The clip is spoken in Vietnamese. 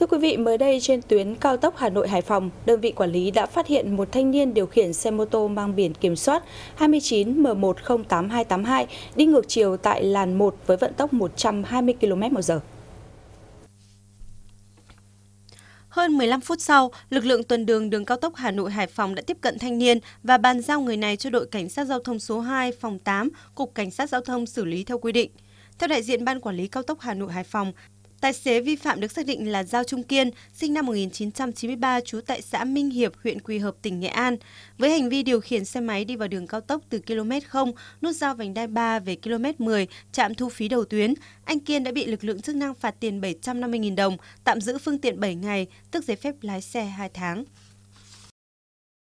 Thưa quý vị, mới đây trên tuyến cao tốc Hà Nội Hải Phòng, đơn vị quản lý đã phát hiện một thanh niên điều khiển xe mô tô mang biển kiểm soát 29 m 108282 đi ngược chiều tại làn 1 với vận tốc 120 km/h. Hơn 15 phút sau, lực lượng tuần đường đường cao tốc Hà Nội Hải Phòng đã tiếp cận thanh niên và bàn giao người này cho đội cảnh sát giao thông số 2 phòng 8, cục cảnh sát giao thông xử lý theo quy định. Theo đại diện ban quản lý cao tốc Hà Nội Hải Phòng, Tài xế vi phạm được xác định là Giao Trung Kiên, sinh năm 1993, trú tại xã Minh Hiệp, huyện Quỳ Hợp, tỉnh Nghệ An. Với hành vi điều khiển xe máy đi vào đường cao tốc từ km 0, nút giao vành đai 3 về km 10, trạm thu phí đầu tuyến, anh Kiên đã bị lực lượng chức năng phạt tiền 750.000 đồng, tạm giữ phương tiện 7 ngày, tức giấy phép lái xe 2 tháng.